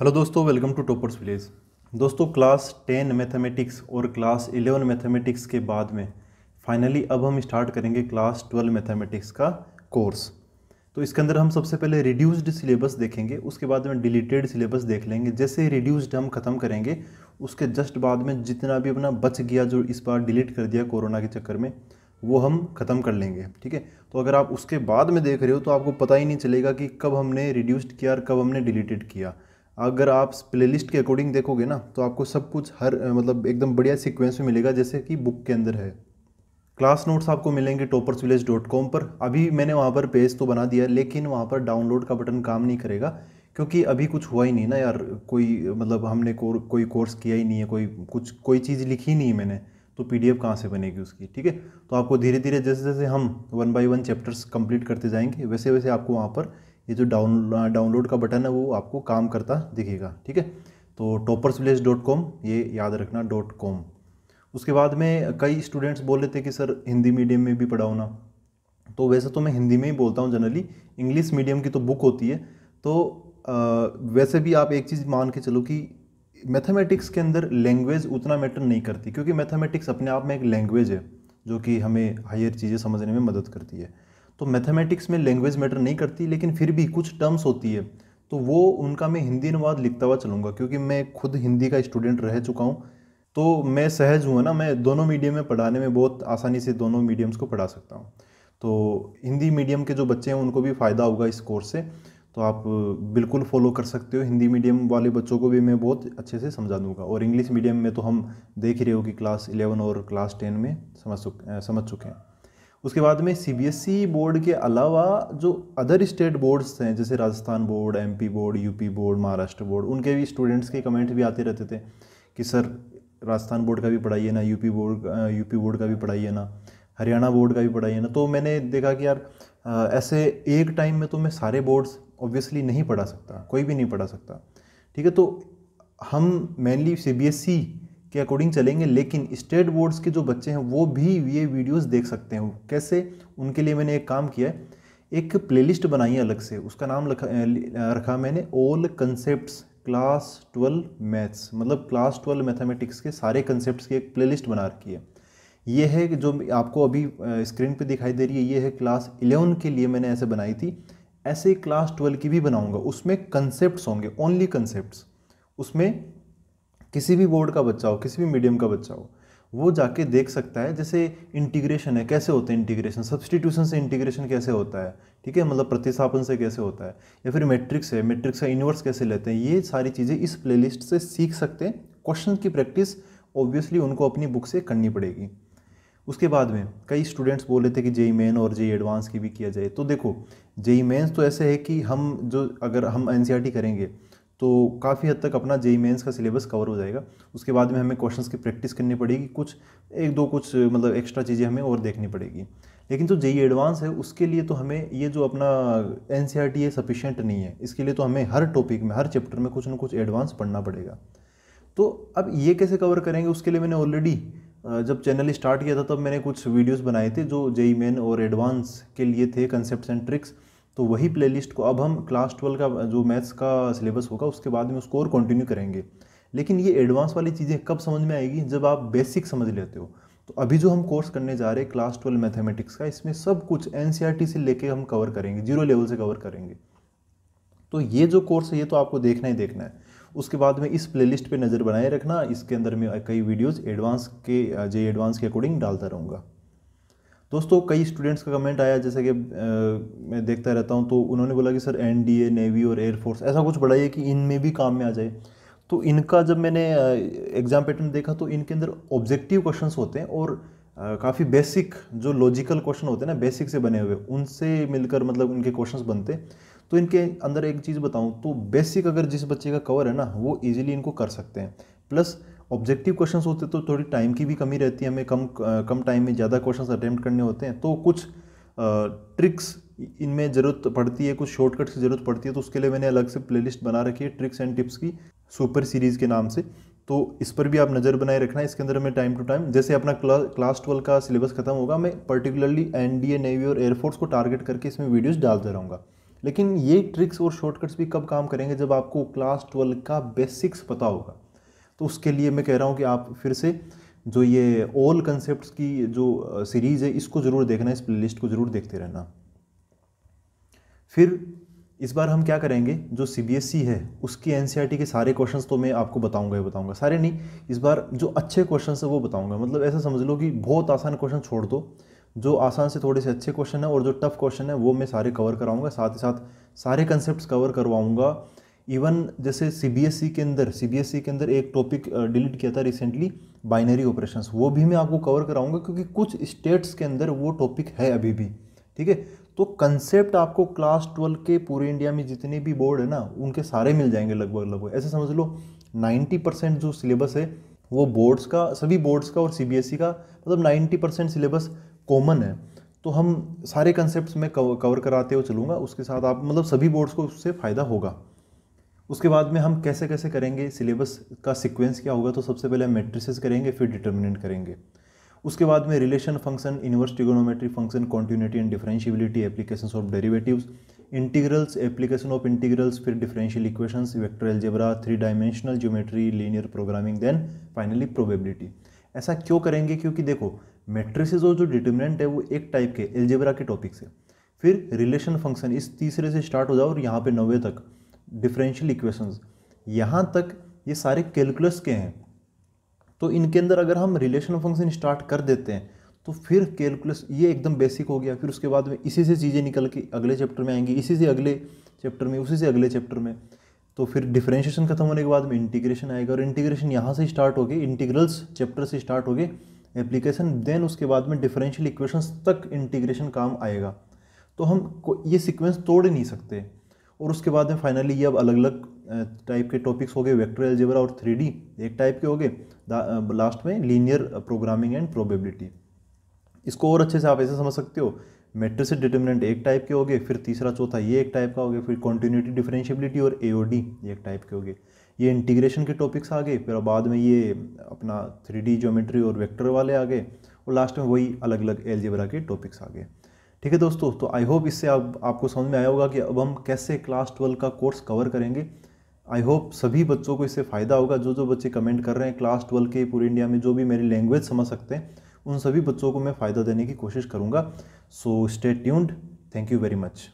hello दोस्तों welcome to Toppers Village दोस्तों class ten mathematics और क्लास इलेवन मैथमेटिक्स के बाद में फाइनली अब हम स्टार्ट करेंगे क्लास ट्वेल्व मैथमेटिक्स का कोर्स तो इसके अंदर हम सबसे पहले रिड्यूस्ड सिलेबस देखेंगे उसके बाद में डिलीटेड सिलेबस देख लेंगे जैसे रिड्यूस्ड हम ख़त्म करेंगे उसके जस्ट बाद में जितना भी अपना बच गया जो इस बार डिलीट कर दिया कोरोना के चक्कर में वो हम ख़त्म कर लेंगे ठीक है तो अगर आप उसके बाद में देख रहे हो तो आपको पता ही नहीं चलेगा कि कब हमने रिड्यूस्ड किया और कब हमने डिलीटेड किया अगर आप प्लेलिस्ट के अकॉर्डिंग देखोगे ना तो आपको सब कुछ हर मतलब एकदम बढ़िया सीक्वेंस में मिलेगा जैसे कि बुक के अंदर है क्लास नोट्स आपको मिलेंगे टॉपर्स विलेज डॉट कॉम पर अभी मैंने वहाँ पर पेज तो बना दिया लेकिन वहाँ पर डाउनलोड का बटन काम नहीं करेगा क्योंकि अभी कुछ हुआ ही नहीं ना यार कोई मतलब हमने को, कोई कोर्स किया ही नहीं है कोई कुछ कोई चीज़ लिखी नहीं है मैंने तो पी डी कहाँ से बनेगी उसकी ठीक है तो आपको धीरे धीरे जैसे जैसे हम one by one chapters complete करते जाएंगे वैसे वैसे आपको वहाँ पर ये जो डाउन डाउनलोड का बटन है वो आपको काम करता दिखेगा ठीक है तो टॉपर्स विलेज डॉट कॉम ये याद रखना डॉट कॉम उसके बाद में कई स्टूडेंट्स बोल रहे थे कि सर हिंदी मीडियम में भी पढ़ाओ ना तो वैसे तो मैं हिंदी में ही बोलता हूँ जनरली इंग्लिश मीडियम की तो बुक होती है तो आ, वैसे भी आप एक चीज़ मान के चलो कि मैथमेटिक्स के अंदर लैंग्वेज उतना मैटर नहीं करती क्योंकि मैथमेटिक्स अपने आप में एक लैंग्वेज है जो कि हमें हायर चीज़ें समझने में मदद करती है तो मैथमेटिक्स में लैंग्वेज मैटर नहीं करती लेकिन फिर भी कुछ टर्म्स होती है तो वो उनका मैं हिंदी अनुवाद लिखता हुआ चलूँगा क्योंकि मैं खुद हिंदी का स्टूडेंट रह चुका हूँ तो मैं सहज हुआ ना मैं दोनों मीडियम में पढ़ाने में बहुत आसानी से दोनों मीडियम्स को पढ़ा सकता हूँ तो हिंदी मीडियम के जो बच्चे हैं उनको भी फ़ायदा होगा इस कोर्स से तो आप बिल्कुल फॉलो कर सकते हो हिंदी मीडियम वाले बच्चों को भी मैं बहुत अच्छे से समझा दूंगा और इंग्लिश मीडियम में तो हम देख ही रहे हो कि क्लास इलेवन और क्लास टेन में समझ चुके समझ चुके हैं उसके बाद में सीबीएसई बोर्ड e के अलावा जो अदर स्टेट बोर्ड्स हैं जैसे Rajasthan board MP board UP board Maharashtra board उनके भी स्टूडेंट्स के कमेंट भी आते रहते थे कि सर राजस्थान बोर्ड का भी पढ़ाइए ना यूपी बोर्ड यूपी बोर्ड का भी पढ़ाइए ना हरियाणा बोर्ड का भी पढ़ाइए ना तो मैंने देखा कि यार ऐसे एक टाइम में तो मैं सारे बोर्ड्स ऑब्वियसली नहीं पढ़ा सकता कोई भी नहीं पढ़ा सकता ठीक है तो हम मेनली सी के अकॉर्डिंग चलेंगे लेकिन स्टेट बोर्ड्स के जो बच्चे हैं वो भी ये वीडियोस देख सकते हैं कैसे उनके लिए मैंने एक काम किया है एक प्लेलिस्ट बनाई है अलग से उसका नाम रखा रखा मैंने all concept class twelve maths मतलब क्लास ट्वेल्व मैथमेटिक्स के सारे कंसेप्ट की एक प्लेलिस्ट बना रखी है ये है कि जो आपको अभी स्क्रीन पर दिखाई दे रही है ये है क्लास इलेवन के लिए मैंने ऐसे बनाई थी ऐसे क्लास ट्वेल्व की भी बनाऊंगा उसमें कंसेप्ट होंगे ओनली कंसेप्ट उसमें किसी भी बोर्ड का बच्चा हो किसी भी मीडियम का बच्चा हो वो जाके देख सकता है जैसे इंटीग्रेशन है कैसे होते हैं इंटीग्रेशन सब्सटीट्यूशन से इंटीग्रेशन कैसे होता है ठीक है मतलब प्रतिस्थापन से कैसे होता है या फिर मैट्रिक्स है मैट्रिक्स का इन्वर्स कैसे लेते हैं ये सारी चीज़ें इस प्ले से सीख सकते हैं क्वेश्चन की प्रैक्टिस ऑब्वियसली उनको अपनी बुक से करनी पड़ेगी उसके बाद में कई स्टूडेंट्स बोल रहे थे कि जेई मेन e और जेई एडवांस e की भी किया जाए तो देखो जेई मेन्स e तो ऐसे है कि हम जो अगर हम एन करेंगे तो काफ़ी हद तक अपना जेई मेन्स का सिलेबस कवर हो जाएगा उसके बाद में हमें क्वेश्चंस की प्रैक्टिस करनी पड़ेगी कुछ एक दो कुछ मतलब एक्स्ट्रा चीज़ें हमें और देखनी पड़ेगी लेकिन जो जेई एडवांस है उसके लिए तो हमें ये जो अपना एन सी आर टी है सफिशेंट नहीं है इसके लिए तो हमें हर टॉपिक में हर चैप्टर में कुछ ना कुछ एडवांस पढ़ना पड़ेगा तो अब ये कैसे कवर करेंगे उसके लिए मैंने ऑलरेडी जब चैनल स्टार्ट किया था तब मैंने कुछ वीडियोस बनाए थे जो जेई मेन और एडवांस के लिए थे कंसेप्ट एंड ट्रिक्स तो वही प्लेलिस्ट को अब हम क्लास ट्वेल्व का जो मैथ्स का सिलेबस होगा उसके बाद में उसको और कंटिन्यू करेंगे लेकिन ये एडवांस वाली चीज़ें कब समझ में आएगी जब आप बेसिक समझ लेते हो तो अभी जो हम कोर्स करने जा रहे हैं क्लास ट्वेल्व मैथमेटिक्स का इसमें सब कुछ एन e से लेके हम कवर करेंगे जीरो लेवल से कवर करेंगे तो ये जो कोर्स है ये तो आपको देखना ही देखना है उसके बाद में इस प्लेलिस्ट पे नज़र बनाए रखना इसके अंदर मैं कई वीडियोस एडवांस के जे एडवांस के अकॉर्डिंग डालता रहूँगा दोस्तों कई स्टूडेंट्स का कमेंट आया जैसे कि मैं देखता रहता हूँ तो उन्होंने बोला कि सर एन नेवी और एयरफोर्स ऐसा कुछ है कि इनमें भी काम में आ जाए तो इनका जब मैंने एग्ज़ाम पैटर्न देखा तो इनके अंदर ऑब्जेक्टिव क्वेश्चंस होते हैं और काफ़ी बेसिक जो लॉजिकल क्वेश्चन होते हैं ना बेसिक से बने हुए उनसे मिलकर मतलब उनके क्वेश्चन बनते तो इनके अंदर एक चीज़ बताऊँ तो बेसिक अगर जिस बच्चे का कवर है ना वो ईजिली इनको कर सकते हैं प्लस ऑब्जेक्टिव क्वेश्चन होते तो थोड़ी टाइम की भी कमी रहती है हमें कम कम टाइम में ज़्यादा क्वेश्चन अटैम्प्ट करने होते हैं तो कुछ ट्रिक्स इनमें ज़रूरत पड़ती है कुछ शॉर्टकट्स की ज़रूरत पड़ती है तो उसके लिए मैंने अलग से प्लेलिस्ट बना रखी है ट्रिक्स एंड टिप्स की सुपर सीरीज़ के नाम से तो इस पर भी आप नज़र बनाए रखना इसके अंदर हमें टाइम टू टाइम जैसे अपना क्ला, क्लास ट्वेल्व का सिलेबस खत्म होगा मैं particularly N D A navy और एयरफोर्स को टारगेट करके इसमें वीडियोज़ डालता रहूँगा लेकिन ये ट्रिक्स और शॉर्टकट्स भी कब काम करेंगे जब आपको क्लास ट्वेल्व का बेसिक्स पता होगा तो उसके लिए मैं कह रहा हूँ कि आप फिर से जो ये ऑल कंसेप्ट की जो सीरीज़ है इसको ज़रूर देखना इस प्ले को ज़रूर देखते रहना फिर इस बार हम क्या करेंगे जो सी बी एस है उसकी एन सी आर टी के सारे क्वेश्चन तो मैं आपको बताऊंगा ही बताऊंगा सारे नहीं इस बार जो अच्छे क्वेश्चन है वो बताऊंगा मतलब ऐसा समझ लो कि बहुत आसान क्वेश्चन छोड़ दो जो आसान से थोड़े से अच्छे क्वेश्चन है और जो टफ क्वेश्चन है वो मैं सारे कवर कराऊंगा साथ ही साथ सारे कंसेप्ट कवर करवाऊँगा इवन जैसे सी e के अंदर सी e के अंदर एक टॉपिक डिलीट किया था रिसेंटली बाइनरी ऑपरेशन वो भी मैं आपको कवर कराऊंगा क्योंकि कुछ स्टेट्स के अंदर वो टॉपिक है अभी भी ठीक है तो कंसेप्ट आपको क्लास ट्वेल्व के पूरे इंडिया में जितने भी बोर्ड है ना उनके सारे मिल जाएंगे लगभग लगभग ऐसे समझ लो नाइन्टी परसेंट जो सिलेबस है वो बोर्ड्स का सभी बोर्ड्स का और सीबीएसई e का मतलब नाइन्टी परसेंट सिलेबस कॉमन है तो हम सारे कंसेप्ट में कवर कराते हुए चलूँगा उसके साथ आप मतलब सभी बोर्ड्स को उससे फ़ायदा होगा उसके बाद में हम कैसे कैसे करेंगे सिलेबस का सिक्वेंस क्या होगा तो सबसे पहले हम मेट्रिसेस करेंगे फिर डिटर्मिनेंट करेंगे उसके बाद में relation function inverse trigonometry function continuity and differentiability application of derivative integrals application of integrals फिर differential equations vector algebra three dimensional geometry linear programming then finally probability ऐसा क्यों करेंगे क्योंकि देखो मेट्रिसेस और जो डिटर्मिनेंट है वो एक टाइप के एल्जेब्रा के टॉपिक से फिर रिलेशन फंक्शन इस तीसरे से स्टार्ट हो जाओ और यहाँ पे नवे तक डिफरेंशियल इक्वेशंस यहाँ तक ये सारे कैलकुलस के हैं तो इनके अंदर अगर हम रिलेशन फंक्शन स्टार्ट कर देते हैं तो फिर कैलकुलस ये एकदम बेसिक हो गया फिर उसके बाद में इसी से चीज़ें निकल के अगले चैप्टर में आएंगी इसी से अगले चैप्टर में उसी से अगले चैप्टर में तो फिर डिफ्रेंशिएशन खत्म होने के बाद में इंटीग्रेशन आएगा और इंटीग्रेशन यहाँ से स्टार्ट होगी इंटीग्रल्स चैप्टर से स्टार्ट हो गए एप्लीकेशन देन उसके बाद में डिफरेंशियल इक्वेशंस तक इंटीग्रेशन काम आएगा तो हम ये सीक्वेंस तोड़ नहीं सकते और उसके बाद में फाइनली ये अब अलग अलग टाइप के टॉपिक्स हो गए वेक्टर एल्जेब्रा और थ्री एक टाइप के हो गए लास्ट में लीनियर प्रोग्रामिंग एंड प्रोबेबिलिटी इसको और अच्छे से आप ऐसे समझ सकते हो मेट्रिस डिटर्मिनेंट एक टाइप के हो गए फिर तीसरा चौथा ये एक टाइप का हो गया फिर कॉन्टीन्यूटी डिफरेंशियबिलिटी और ए एक टाइप के हो गए ये इंटीग्रेशन के टॉपिक्स आ गए फिर बाद में ये अपना थ्री ज्योमेट्री और वेक्टर वाले आ गए और लास्ट में वही अलग अलग एलजेब्रा के टॉपिक्स आ गए ठीक है दोस्तों तो आई होप इससे आप आपको समझ में आया होगा कि अब हम कैसे क्लास ट्वेल्व का कोर्स कवर करेंगे आई होप सभी बच्चों को इससे फ़ायदा होगा जो जो बच्चे कमेंट कर रहे हैं क्लास ट्वेल्व के पूरे इंडिया में जो भी मेरी लैंग्वेज समझ सकते हैं उन सभी बच्चों को मैं फ़ायदा देने की कोशिश करूँगा so stay tuned thank you very much